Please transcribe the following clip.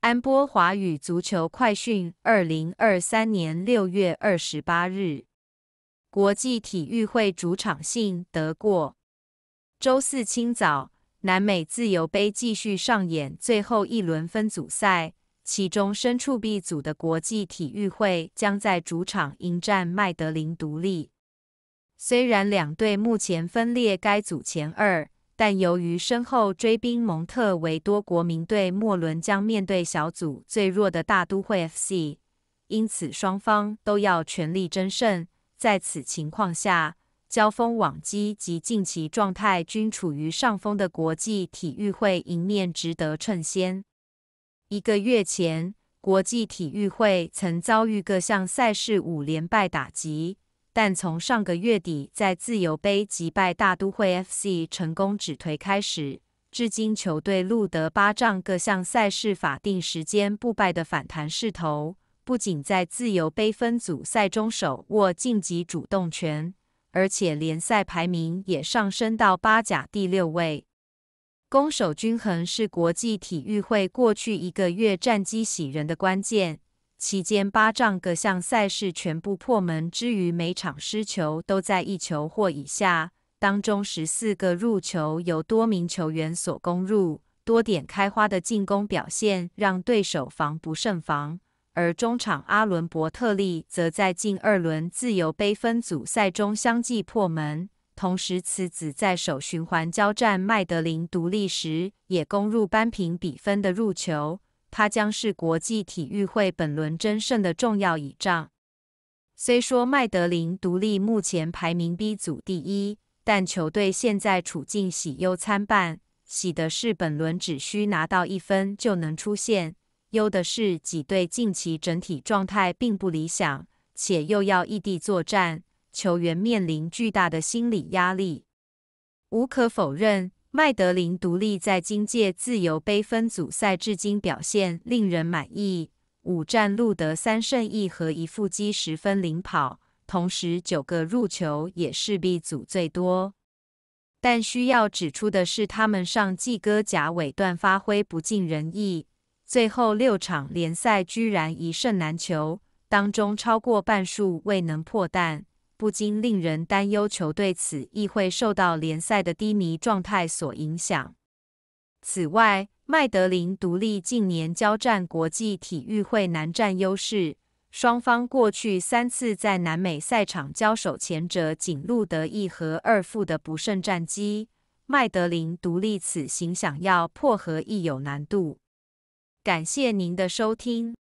安波华语足球快讯，二零二三年六月二十八日，国际体育会主场性得过。周四清早，南美自由杯继续上演最后一轮分组赛，其中身处 B 组的国际体育会将在主场迎战麦德林独立。虽然两队目前分列该组前二。但由于身后追兵蒙特维多国民队莫伦将面对小组最弱的大都会 FC，因此双方都要全力争胜。在此情况下，交锋往绩及近期状态均处于上风的国际体育会迎面值得称先。一个月前，国际体育会曾遭遇各项赛事五连败打击。但从上个月底在自由杯击败大都会 FC 成功止颓开始，至今球队录得八仗各项赛事法定时间不败的反弹势头，不仅在自由杯分组赛中手握晋级主动权，而且联赛排名也上升到八甲第六位。攻守均衡是国际体育会过去一个月战绩喜人的关键。期间，巴仗各项赛事全部破门之余，每场失球都在一球或以下。当中十四个入球由多名球员所攻入，多点开花的进攻表现让对手防不胜防。而中场阿伦伯特利则在近二轮自由杯分组赛中相继破门，同时此子在首循环交战麦德林独立时也攻入扳平比分的入球。他将是国际体育会本轮争胜的重要倚仗。虽说麦德林独立目前排名 B 组第一，但球队现在处境喜忧参半。喜的是本轮只需拿到一分就能出线；忧的是几队近期整体状态并不理想，且又要异地作战，球员面临巨大的心理压力。无可否认。麦德林独立在今届自由杯分组赛至今表现令人满意，五战录得三胜一和一负积十分领跑，同时九个入球也是 B 组最多。但需要指出的是，他们上季哥甲尾段发挥不尽人意，最后六场联赛居然一胜难求，当中超过半数未能破蛋。不禁令人担忧，球队此役会受到联赛的低迷状态所影响。此外，麦德林独立近年交战国际体育会难占优势，双方过去三次在南美赛场交手，前者仅录得一和二负的不胜战绩，麦德林独立此行想要破和亦有难度。感谢您的收听。